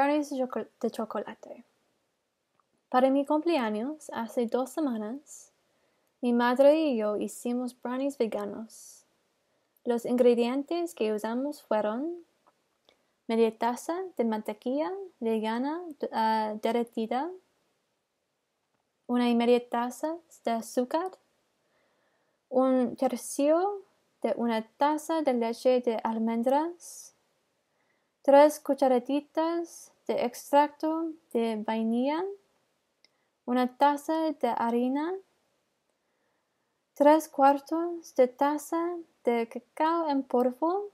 brownies de chocolate. Para mi cumpleaños, hace dos semanas, mi madre y yo hicimos brownies veganos. Los ingredientes que usamos fueron media taza de mantequilla vegana ah, derretida, una y media taza de azúcar, un tercio de una taza de leche de almendras, Tres cucharaditas de extracto de vainilla, una taza de harina, Tres cuartos de taza de cacao en porfo.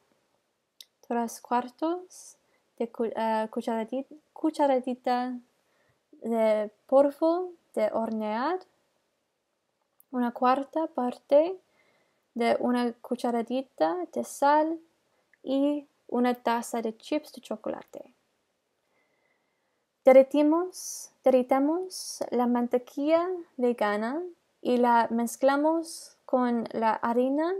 Tres cuartos de eh, cucharadita, de porfo de hornear, una cuarta parte de una cucharadita de sal y una taza de chips de chocolate. Derretimos, derritamos la mantequilla vegana y la mezclamos con la harina,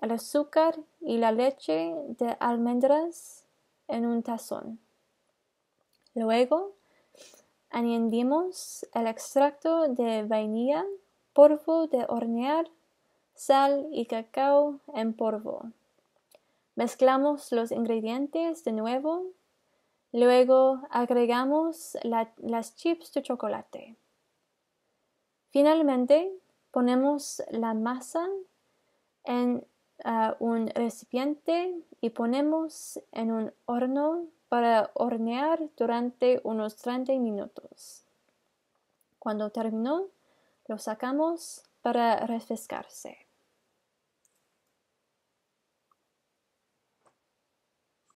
el azúcar y la leche de almendras en un tazón. Luego añadimos el extracto de vainilla, polvo de hornear, sal y cacao en polvo. Mezclamos los ingredientes de nuevo. Luego agregamos las chips de chocolate. Finalmente, ponemos la masa en uh, un recipiente y ponemos en un horno para hornear durante unos 30 minutos. Cuando terminó, lo sacamos para refrescarse.